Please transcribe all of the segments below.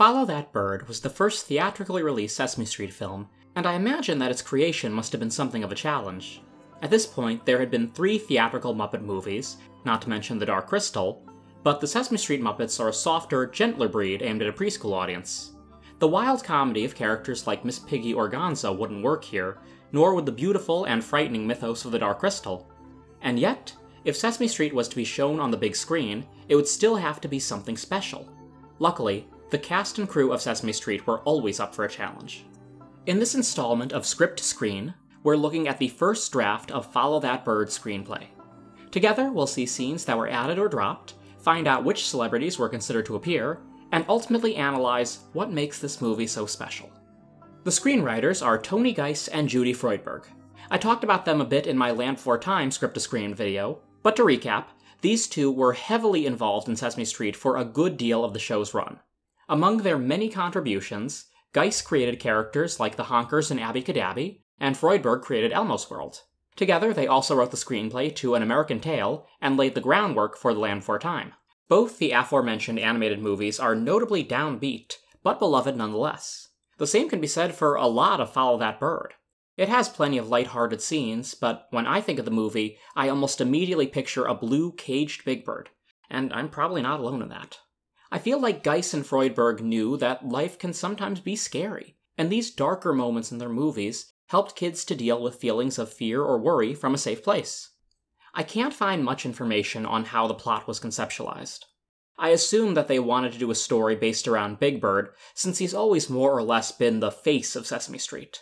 Follow That Bird was the first theatrically released Sesame Street film, and I imagine that its creation must have been something of a challenge. At this point, there had been three theatrical Muppet movies, not to mention The Dark Crystal, but the Sesame Street Muppets are a softer, gentler breed aimed at a preschool audience. The wild comedy of characters like Miss Piggy or Gonzo wouldn't work here, nor would the beautiful and frightening mythos of the Dark Crystal. And yet, if Sesame Street was to be shown on the big screen, it would still have to be something special. Luckily, the cast and crew of Sesame Street were always up for a challenge. In this installment of Script to Screen, we're looking at the first draft of Follow That Bird screenplay. Together, we'll see scenes that were added or dropped, find out which celebrities were considered to appear, and ultimately analyze what makes this movie so special. The screenwriters are Tony Geis and Judy Freudberg. I talked about them a bit in my Land for Time script to screen video, but to recap, these two were heavily involved in Sesame Street for a good deal of the show's run. Among their many contributions, Geiss created characters like the Honkers in Abby Cadabby, and Freudberg created Elmo's World. Together, they also wrote the screenplay to An American Tale and laid the groundwork for The Land Before Time. Both the aforementioned animated movies are notably downbeat, but beloved nonetheless. The same can be said for a lot of Follow That Bird. It has plenty of light-hearted scenes, but when I think of the movie, I almost immediately picture a blue caged big bird, and I'm probably not alone in that. I feel like Geiss and Freudberg knew that life can sometimes be scary, and these darker moments in their movies helped kids to deal with feelings of fear or worry from a safe place. I can't find much information on how the plot was conceptualized. I assume that they wanted to do a story based around Big Bird, since he's always more or less been the face of Sesame Street.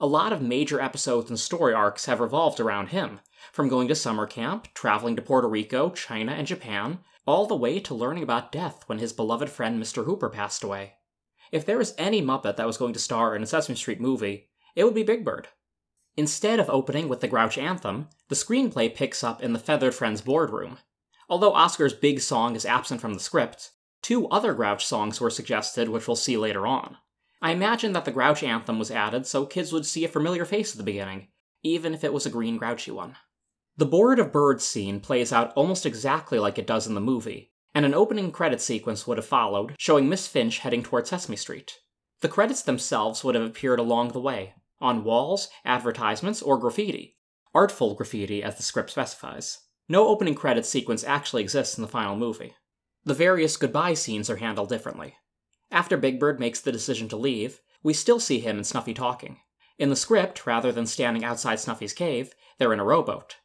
A lot of major episodes and story arcs have revolved around him, from going to summer camp, traveling to Puerto Rico, China, and Japan, all the way to learning about death when his beloved friend Mr. Hooper passed away. If there was any Muppet that was going to star in a Sesame Street movie, it would be Big Bird. Instead of opening with the Grouch anthem, the screenplay picks up in the Feathered Friends boardroom. Although Oscar's big song is absent from the script, two other Grouch songs were suggested, which we'll see later on. I imagine that the Grouch anthem was added so kids would see a familiar face at the beginning, even if it was a green Grouchy one. The Board of Birds scene plays out almost exactly like it does in the movie, and an opening credit sequence would have followed, showing Miss Finch heading toward Sesame Street. The credits themselves would have appeared along the way, on walls, advertisements, or graffiti. Artful graffiti, as the script specifies. No opening credit sequence actually exists in the final movie. The various goodbye scenes are handled differently. After Big Bird makes the decision to leave, we still see him and Snuffy talking. In the script, rather than standing outside Snuffy's cave, they're in a rowboat.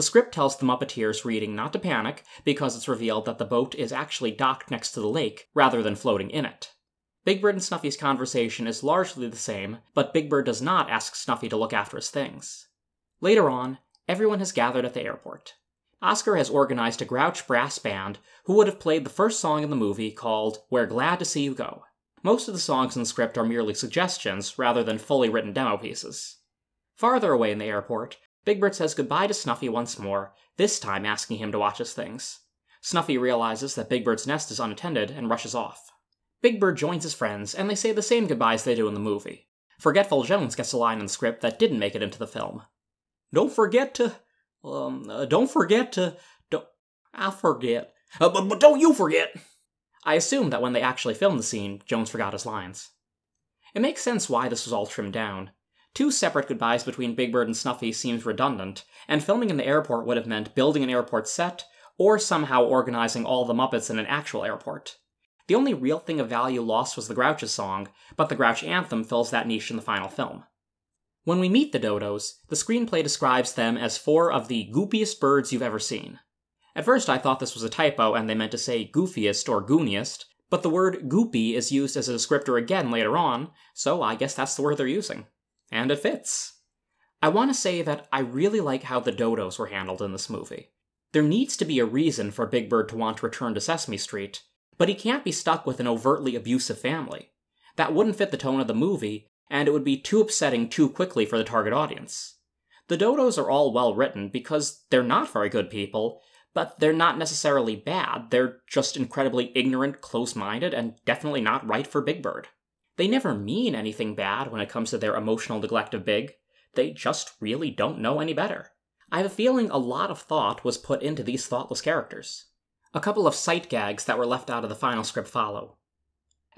The script tells the Muppeteers reading not to panic, because it's revealed that the boat is actually docked next to the lake rather than floating in it. Big Bird and Snuffy's conversation is largely the same, but Big Bird does not ask Snuffy to look after his things. Later on, everyone has gathered at the airport. Oscar has organized a grouch brass band who would have played the first song in the movie called We're Glad to See You Go. Most of the songs in the script are merely suggestions rather than fully written demo pieces. Farther away in the airport, Big Bird says goodbye to Snuffy once more, this time asking him to watch his things. Snuffy realizes that Big Bird's nest is unattended and rushes off. Big Bird joins his friends, and they say the same goodbyes they do in the movie. Forgetful Jones gets a line in the script that didn't make it into the film. Don't forget to... Um, uh, don't forget to... Don't... I forget. Uh, but, but don't you forget! I assume that when they actually filmed the scene, Jones forgot his lines. It makes sense why this was all trimmed down. Two separate goodbyes between Big Bird and Snuffy seems redundant, and filming in the airport would have meant building an airport set, or somehow organizing all the Muppets in an actual airport. The only real thing of value lost was the Grouch's song, but the Grouch anthem fills that niche in the final film. When we meet the dodos, the screenplay describes them as four of the goopiest birds you've ever seen. At first I thought this was a typo and they meant to say goofiest or gooniest, but the word goopy is used as a descriptor again later on, so I guess that's the word they're using. And it fits. I want to say that I really like how the dodos were handled in this movie. There needs to be a reason for Big Bird to want to return to Sesame Street, but he can't be stuck with an overtly abusive family. That wouldn't fit the tone of the movie, and it would be too upsetting too quickly for the target audience. The dodos are all well written because they're not very good people, but they're not necessarily bad, they're just incredibly ignorant, close minded, and definitely not right for Big Bird. They never mean anything bad when it comes to their emotional neglect of Big. They just really don't know any better. I have a feeling a lot of thought was put into these thoughtless characters. A couple of sight gags that were left out of the final script follow.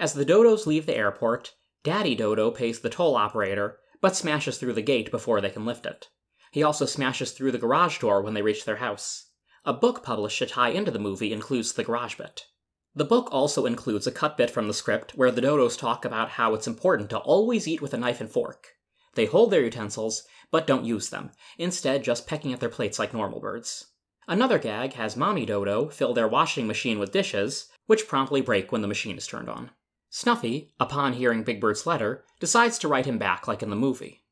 As the Dodos leave the airport, Daddy Dodo pays the toll operator, but smashes through the gate before they can lift it. He also smashes through the garage door when they reach their house. A book published to tie into the movie includes the garage bit. The book also includes a cut bit from the script where the dodos talk about how it's important to always eat with a knife and fork. They hold their utensils, but don't use them, instead just pecking at their plates like normal birds. Another gag has Mommy Dodo fill their washing machine with dishes, which promptly break when the machine is turned on. Snuffy, upon hearing Big Bird's letter, decides to write him back like in the movie.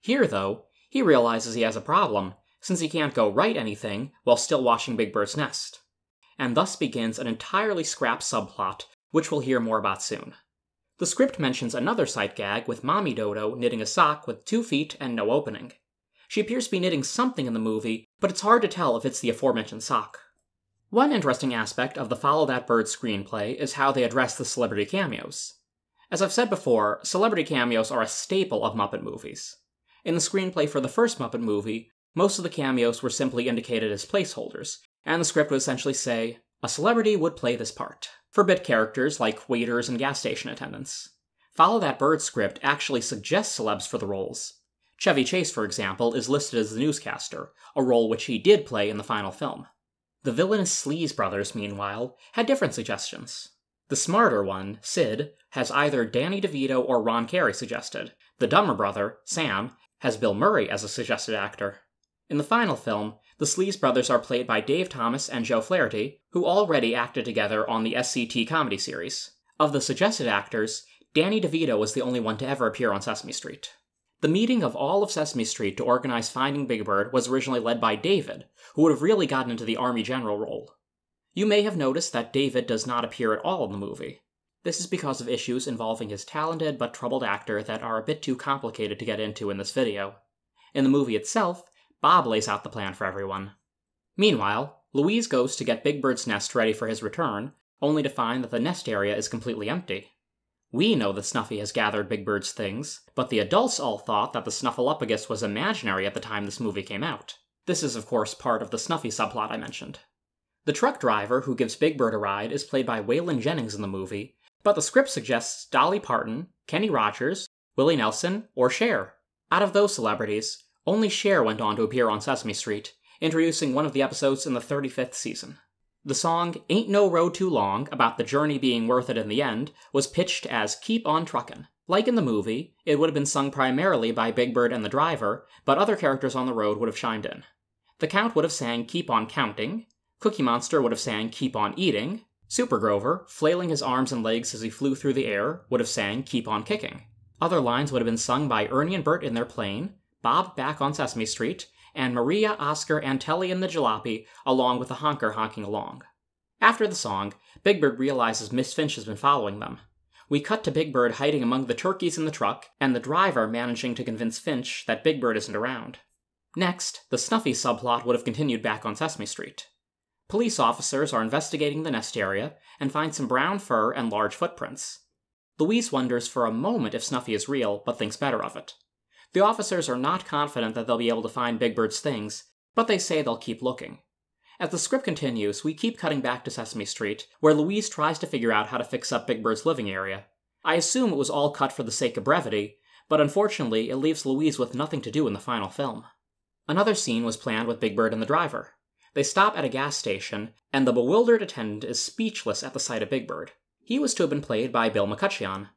Here, though, he realizes he has a problem, since he can't go write anything while still washing Big Bird's nest and thus begins an entirely scrap subplot, which we'll hear more about soon. The script mentions another sight gag with Mommy Dodo knitting a sock with two feet and no opening. She appears to be knitting something in the movie, but it's hard to tell if it's the aforementioned sock. One interesting aspect of the Follow That Bird screenplay is how they address the celebrity cameos. As I've said before, celebrity cameos are a staple of Muppet movies. In the screenplay for the first Muppet movie, most of the cameos were simply indicated as placeholders, and the script would essentially say, a celebrity would play this part, for bit characters like waiters and gas station attendants. Follow That Bird script actually suggests celebs for the roles. Chevy Chase, for example, is listed as the newscaster, a role which he did play in the final film. The villainous Sleaze brothers, meanwhile, had different suggestions. The smarter one, Sid, has either Danny DeVito or Ron Carey suggested. The dumber brother, Sam, has Bill Murray as a suggested actor. In the final film, the Sleaze brothers are played by Dave Thomas and Joe Flaherty, who already acted together on the SCT comedy series. Of the suggested actors, Danny DeVito was the only one to ever appear on Sesame Street. The meeting of all of Sesame Street to organize Finding Big Bird was originally led by David, who would have really gotten into the Army General role. You may have noticed that David does not appear at all in the movie. This is because of issues involving his talented but troubled actor that are a bit too complicated to get into in this video. In the movie itself, Bob lays out the plan for everyone. Meanwhile, Louise goes to get Big Bird's nest ready for his return, only to find that the nest area is completely empty. We know that Snuffy has gathered Big Bird's things, but the adults all thought that the Snuffleupagus was imaginary at the time this movie came out. This is, of course, part of the Snuffy subplot I mentioned. The truck driver who gives Big Bird a ride is played by Waylon Jennings in the movie, but the script suggests Dolly Parton, Kenny Rogers, Willie Nelson, or Cher. Out of those celebrities, only Cher went on to appear on Sesame Street, introducing one of the episodes in the 35th season. The song Ain't No Road Too Long, about the journey being worth it in the end, was pitched as Keep On Truckin'. Like in the movie, it would have been sung primarily by Big Bird and the driver, but other characters on the road would have chimed in. The Count would have sang Keep On Counting, Cookie Monster would have sang Keep On Eating, Super Grover, flailing his arms and legs as he flew through the air, would have sang Keep On Kicking. Other lines would have been sung by Ernie and Bert in their plane, Bob back on Sesame Street, and Maria, Oscar, and Telly in the jalopy, along with the honker honking along. After the song, Big Bird realizes Miss Finch has been following them. We cut to Big Bird hiding among the turkeys in the truck, and the driver managing to convince Finch that Big Bird isn't around. Next, the Snuffy subplot would have continued back on Sesame Street. Police officers are investigating the nest area and find some brown fur and large footprints. Louise wonders for a moment if Snuffy is real, but thinks better of it. The officers are not confident that they'll be able to find Big Bird's things, but they say they'll keep looking. As the script continues, we keep cutting back to Sesame Street, where Louise tries to figure out how to fix up Big Bird's living area. I assume it was all cut for the sake of brevity, but unfortunately, it leaves Louise with nothing to do in the final film. Another scene was planned with Big Bird and the driver. They stop at a gas station, and the bewildered attendant is speechless at the sight of Big Bird. He was to have been played by Bill McCutcheon.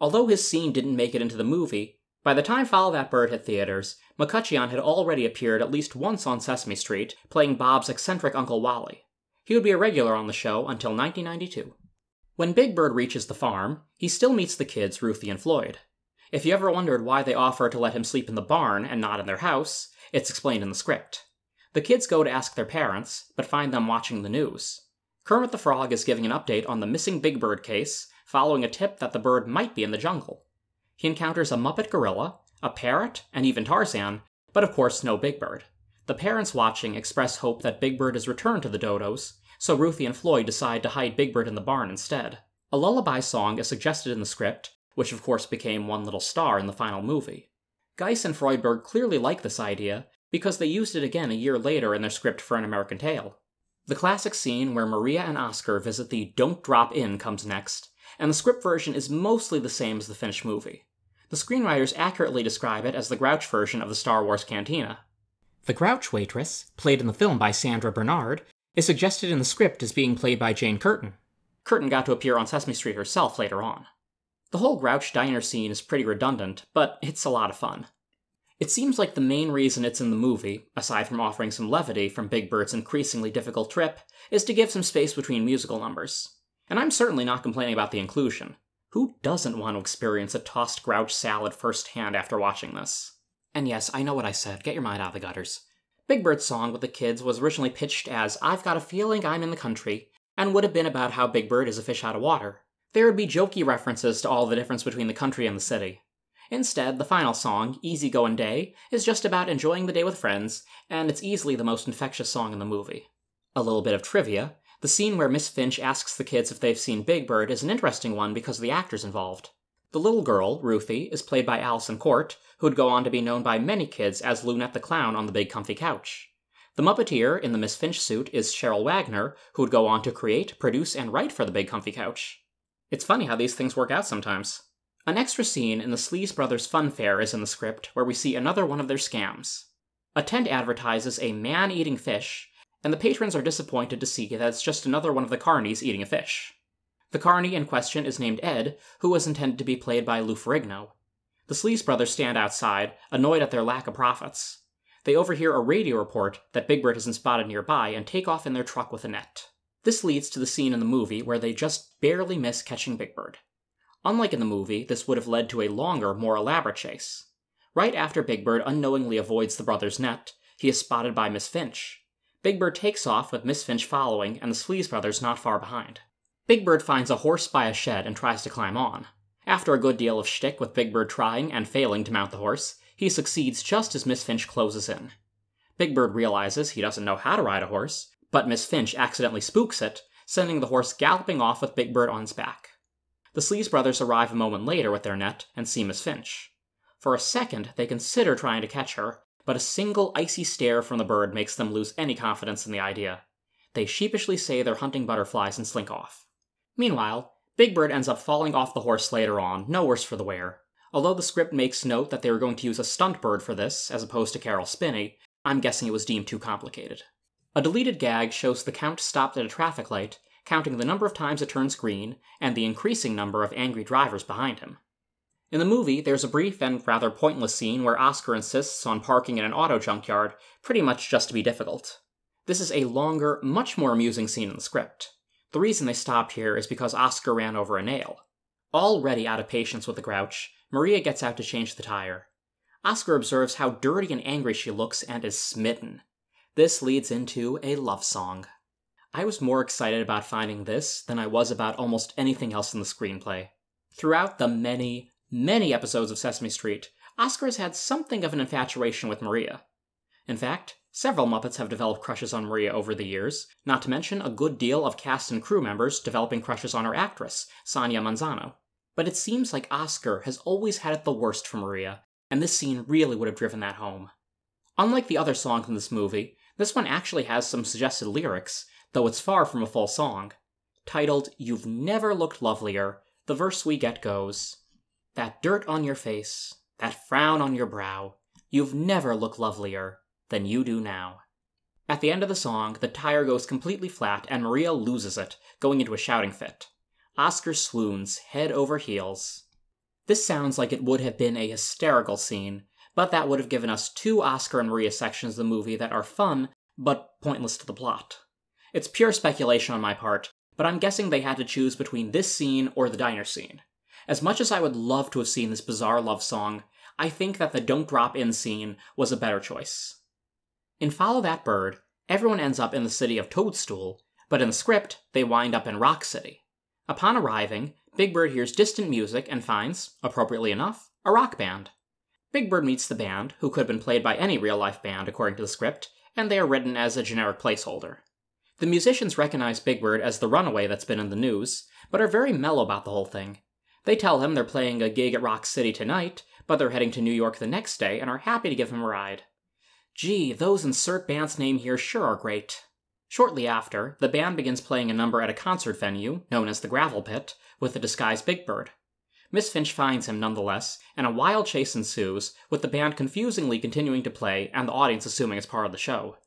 Although his scene didn't make it into the movie, by the time Follow That Bird hit theaters, McCutcheon had already appeared at least once on Sesame Street, playing Bob's eccentric Uncle Wally. He would be a regular on the show until 1992. When Big Bird reaches the farm, he still meets the kids Ruthie and Floyd. If you ever wondered why they offer to let him sleep in the barn and not in their house, it's explained in the script. The kids go to ask their parents, but find them watching the news. Kermit the Frog is giving an update on the missing Big Bird case, following a tip that the bird might be in the jungle he encounters a Muppet gorilla, a parrot, and even Tarzan, but of course no Big Bird. The parents watching express hope that Big Bird is returned to the dodos, so Ruthie and Floyd decide to hide Big Bird in the barn instead. A lullaby song is suggested in the script, which of course became One Little Star in the final movie. Geis and Freudberg clearly liked this idea because they used it again a year later in their script for An American Tale. The classic scene where Maria and Oscar visit the Don't Drop In comes next, and the script version is mostly the same as the finished movie. The screenwriters accurately describe it as the Grouch version of the Star Wars cantina. The Grouch waitress, played in the film by Sandra Bernard, is suggested in the script as being played by Jane Curtin. Curtin got to appear on Sesame Street herself later on. The whole Grouch diner scene is pretty redundant, but it's a lot of fun. It seems like the main reason it's in the movie, aside from offering some levity from Big Bird's increasingly difficult trip, is to give some space between musical numbers. And I'm certainly not complaining about the inclusion. Who doesn't want to experience a tossed grouch salad firsthand after watching this? And yes, I know what I said, get your mind out of the gutters. Big Bird's song with the kids was originally pitched as I've Got a Feeling I'm in the Country, and would have been about how Big Bird is a fish out of water. There would be jokey references to all the difference between the country and the city. Instead, the final song, Easy Goin' Day, is just about enjoying the day with friends, and it's easily the most infectious song in the movie. A little bit of trivia the scene where Miss Finch asks the kids if they've seen Big Bird is an interesting one because of the actors involved. The little girl, Ruthie, is played by Allison Court, who'd go on to be known by many kids as Lunette the Clown on the Big Comfy Couch. The Muppeteer in the Miss Finch suit is Cheryl Wagner, who'd go on to create, produce, and write for the Big Comfy Couch. It's funny how these things work out sometimes. An extra scene in the Sleaze Brothers Fun Fair is in the script where we see another one of their scams. A tent advertises a man eating fish, and the patrons are disappointed to see that it's just another one of the carnies eating a fish. The carny in question is named Ed, who was intended to be played by Lou Ferrigno. The Sleaze brothers stand outside, annoyed at their lack of profits. They overhear a radio report that Big Bird has been spotted nearby and take off in their truck with a net. This leads to the scene in the movie where they just barely miss catching Big Bird. Unlike in the movie, this would have led to a longer, more elaborate chase. Right after Big Bird unknowingly avoids the brothers' net, he is spotted by Miss Finch. Big Bird takes off with Miss Finch following and the Sleaze brothers not far behind. Big Bird finds a horse by a shed and tries to climb on. After a good deal of shtick with Big Bird trying and failing to mount the horse, he succeeds just as Miss Finch closes in. Big Bird realizes he doesn't know how to ride a horse, but Miss Finch accidentally spooks it, sending the horse galloping off with Big Bird on its back. The Sleaze brothers arrive a moment later with their net and see Miss Finch. For a second, they consider trying to catch her, but a single icy stare from the bird makes them lose any confidence in the idea. They sheepishly say they're hunting butterflies and slink off. Meanwhile, Big Bird ends up falling off the horse later on, no worse for the wear. Although the script makes note that they were going to use a stunt bird for this, as opposed to Carol Spinney, I'm guessing it was deemed too complicated. A deleted gag shows the Count stopped at a traffic light, counting the number of times it turns green and the increasing number of angry drivers behind him. In the movie, there's a brief and rather pointless scene where Oscar insists on parking in an auto junkyard, pretty much just to be difficult. This is a longer, much more amusing scene in the script. The reason they stopped here is because Oscar ran over a nail. Already out of patience with the grouch, Maria gets out to change the tire. Oscar observes how dirty and angry she looks and is smitten. This leads into a love song. I was more excited about finding this than I was about almost anything else in the screenplay. Throughout the many, many episodes of Sesame Street, Oscar has had something of an infatuation with Maria. In fact, several Muppets have developed crushes on Maria over the years, not to mention a good deal of cast and crew members developing crushes on her actress, Sonia Manzano. But it seems like Oscar has always had it the worst for Maria, and this scene really would have driven that home. Unlike the other songs in this movie, this one actually has some suggested lyrics, though it's far from a full song. Titled You've Never Looked Lovelier, the verse we get goes that dirt on your face, that frown on your brow, you've never looked lovelier than you do now. At the end of the song, the tire goes completely flat and Maria loses it, going into a shouting fit. Oscar swoons, head over heels. This sounds like it would have been a hysterical scene, but that would have given us two Oscar and Maria sections of the movie that are fun, but pointless to the plot. It's pure speculation on my part, but I'm guessing they had to choose between this scene or the diner scene. As much as I would love to have seen this bizarre love song, I think that the Don't Drop In scene was a better choice. In Follow That Bird, everyone ends up in the city of Toadstool, but in the script, they wind up in Rock City. Upon arriving, Big Bird hears distant music and finds, appropriately enough, a rock band. Big Bird meets the band, who could have been played by any real life band according to the script, and they are written as a generic placeholder. The musicians recognize Big Bird as the runaway that's been in the news, but are very mellow about the whole thing, they tell him they're playing a gig at Rock City tonight, but they're heading to New York the next day and are happy to give him a ride. Gee, those insert band's name here sure are great. Shortly after, the band begins playing a number at a concert venue, known as the Gravel Pit, with the disguised Big Bird. Miss Finch finds him nonetheless, and a wild chase ensues, with the band confusingly continuing to play and the audience assuming it's part of the show.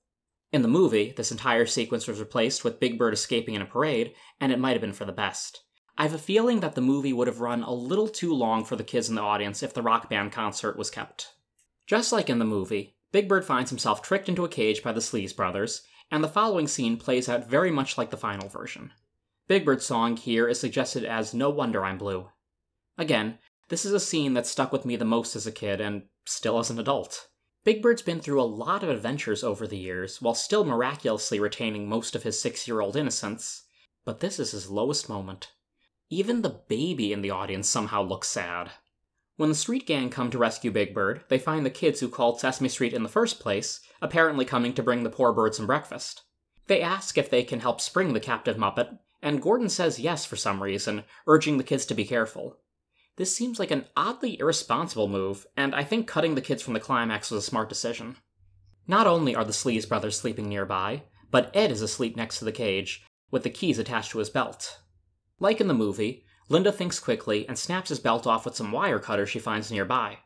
In the movie, this entire sequence was replaced with Big Bird escaping in a parade, and it might have been for the best. I have a feeling that the movie would have run a little too long for the kids in the audience if the rock band concert was kept. Just like in the movie, Big Bird finds himself tricked into a cage by the Sleaze brothers, and the following scene plays out very much like the final version. Big Bird's song here is suggested as No Wonder I'm Blue. Again, this is a scene that stuck with me the most as a kid and still as an adult. Big Bird's been through a lot of adventures over the years while still miraculously retaining most of his six year old innocence, but this is his lowest moment. Even the baby in the audience somehow looks sad. When the street gang come to rescue Big Bird, they find the kids who called Sesame Street in the first place, apparently coming to bring the poor bird some breakfast. They ask if they can help spring the captive Muppet, and Gordon says yes for some reason, urging the kids to be careful. This seems like an oddly irresponsible move, and I think cutting the kids from the climax was a smart decision. Not only are the Sleaze brothers sleeping nearby, but Ed is asleep next to the cage, with the keys attached to his belt. Like in the movie, Linda thinks quickly and snaps his belt off with some wire cutters she finds nearby.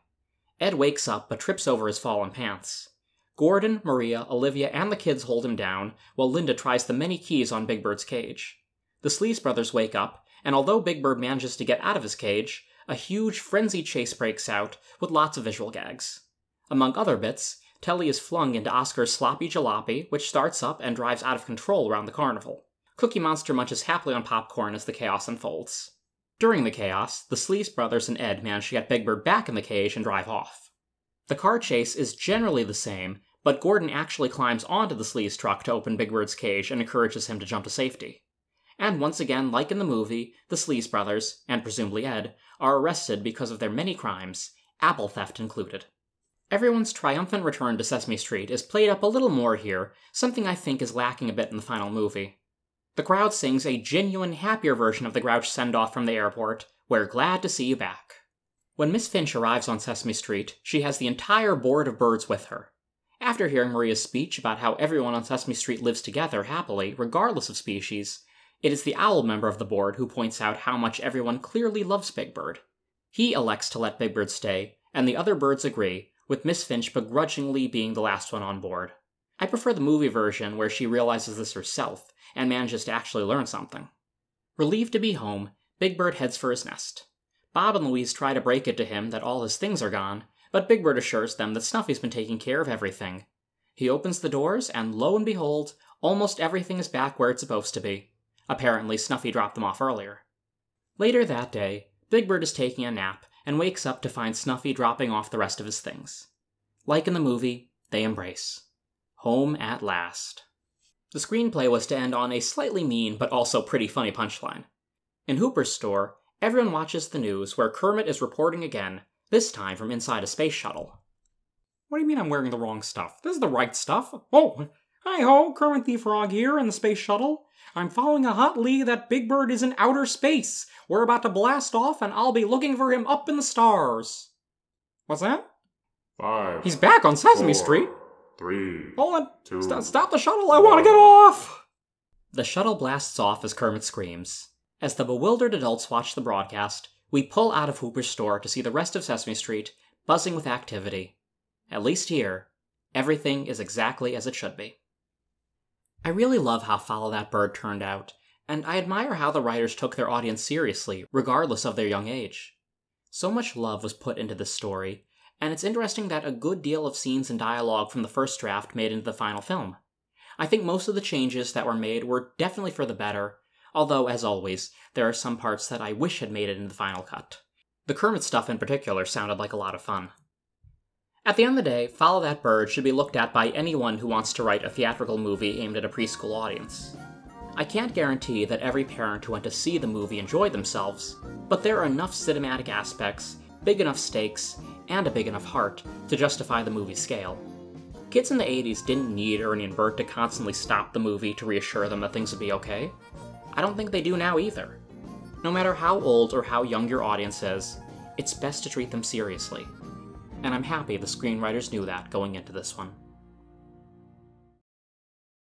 Ed wakes up but trips over his fallen pants. Gordon, Maria, Olivia, and the kids hold him down while Linda tries the many keys on Big Bird's cage. The Sleaze brothers wake up, and although Big Bird manages to get out of his cage, a huge, frenzied chase breaks out with lots of visual gags. Among other bits, Telly is flung into Oscar's sloppy jalopy, which starts up and drives out of control around the carnival. Cookie Monster munches happily on popcorn as the chaos unfolds. During the chaos, the Sleeves brothers and Ed manage to get Big Bird back in the cage and drive off. The car chase is generally the same, but Gordon actually climbs onto the Sleeves truck to open Big Bird's cage and encourages him to jump to safety. And once again, like in the movie, the Sleaze brothers, and presumably Ed, are arrested because of their many crimes, apple theft included. Everyone's triumphant return to Sesame Street is played up a little more here, something I think is lacking a bit in the final movie. The crowd sings a genuine, happier version of the Grouch send off from the airport We're glad to see you back. When Miss Finch arrives on Sesame Street, she has the entire board of birds with her. After hearing Maria's speech about how everyone on Sesame Street lives together happily, regardless of species, it is the owl member of the board who points out how much everyone clearly loves Big Bird. He elects to let Big Bird stay, and the other birds agree, with Miss Finch begrudgingly being the last one on board. I prefer the movie version where she realizes this herself and manages to actually learn something. Relieved to be home, Big Bird heads for his nest. Bob and Louise try to break it to him that all his things are gone, but Big Bird assures them that Snuffy's been taking care of everything. He opens the doors, and lo and behold, almost everything is back where it's supposed to be. Apparently, Snuffy dropped them off earlier. Later that day, Big Bird is taking a nap and wakes up to find Snuffy dropping off the rest of his things. Like in the movie, they embrace. Home at last. The screenplay was to end on a slightly mean but also pretty funny punchline. In Hooper's store, everyone watches the news where Kermit is reporting again, this time from inside a space shuttle. What do you mean I'm wearing the wrong stuff? This is the right stuff. Oh, hi ho, Kermit the Frog here in the space shuttle. I'm following a hot lead that Big Bird is in outer space. We're about to blast off, and I'll be looking for him up in the stars. What's that? Five. He's back on Sesame four, Street three. Hold on. Two, stop, stop the shuttle. I want to get off. The shuttle blasts off as Kermit screams. As the bewildered adults watch the broadcast, we pull out of Hooper's store to see the rest of Sesame Street buzzing with activity. At least here, everything is exactly as it should be. I really love how Follow That Bird turned out, and I admire how the writers took their audience seriously, regardless of their young age. So much love was put into this story, and it's interesting that a good deal of scenes and dialogue from the first draft made into the final film. I think most of the changes that were made were definitely for the better, although, as always, there are some parts that I wish had made it into the final cut. The Kermit stuff in particular sounded like a lot of fun. At the end of the day, Follow That Bird should be looked at by anyone who wants to write a theatrical movie aimed at a preschool audience. I can't guarantee that every parent who went to see the movie enjoyed themselves, but there are enough cinematic aspects big enough stakes, and a big enough heart to justify the movie's scale. Kids in the 80s didn't need Ernie and Bert to constantly stop the movie to reassure them that things would be okay. I don't think they do now either. No matter how old or how young your audience is, it's best to treat them seriously. And I'm happy the screenwriters knew that going into this one.